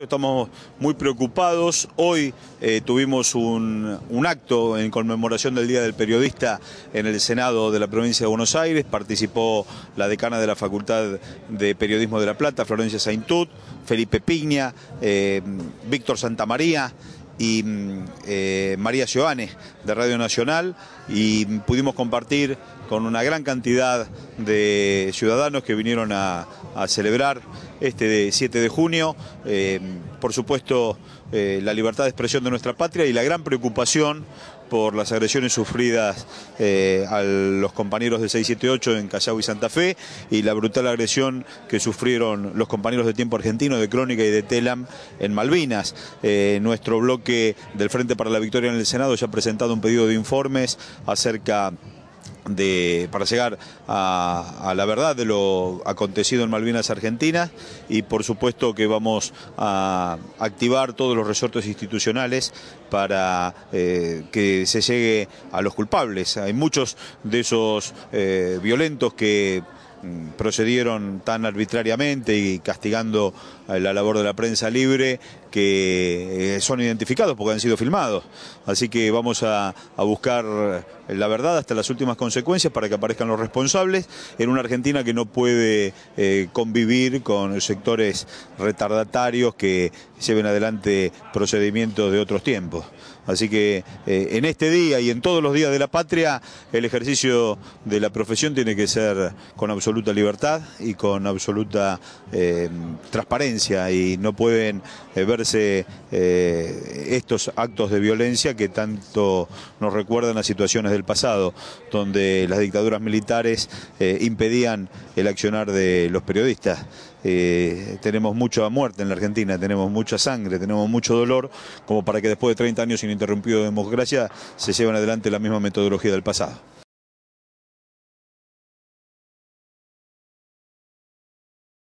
Estamos muy preocupados. Hoy eh, tuvimos un, acto en conmemoración del Día del Periodista en el Senado de la provincia de Buenos Aires. Participó la decana de la Facultad de Periodismo de La Plata, Florencia Saintut, Felipe Piña, eh, Víctor Santamaría y mm, eh, María Joanes de Radio Nacional y mm, pudimos compartir con una gran cantidad de ciudadanos que vinieron a, celebrar este 7 de junio. Eh, por supuesto, eh, la libertad de expresión de nuestra patria y la gran preocupación por las agresiones sufridas eh, a los compañeros de 678 en Callao y Santa Fe y la brutal agresión que sufrieron los compañeros de Tiempo Argentino, de Crónica y de Telam en Malvinas. nuestro bloque del Frente para la Victoria en el Senado ya ha presentado un pedido de informes acerca de, para llegar a, la verdad de lo acontecido en Malvinas Argentina. y por supuesto que vamos a activar todos los resortes institucionales para eh, que se llegue a los culpables. Hay muchos de esos eh, violentos que Mm, procedieron tan arbitrariamente y castigando eh, la labor de la prensa libre que eh, son identificados porque han sido filmados. Así que vamos a, buscar eh, la verdad hasta las últimas consecuencias para que aparezcan los responsables en una Argentina que no puede convivir con sectores retardatarios que lleven adelante procedimientos de otros tiempos. Así que en este día y en todos los días de la patria el ejercicio de la profesión tiene que ser con absoluta absoluta libertad y con absoluta eh, transparencia y no pueden eh, verse eh, estos actos de violencia que tanto nos recuerdan a situaciones del pasado, donde las dictaduras militares impedían el accionar de los periodistas. tenemos mucha muerte en la Argentina, tenemos mucha sangre, tenemos mucho dolor, como para que después de 30 años ininterrumpido de democracia se lleven adelante la misma metodología del pasado.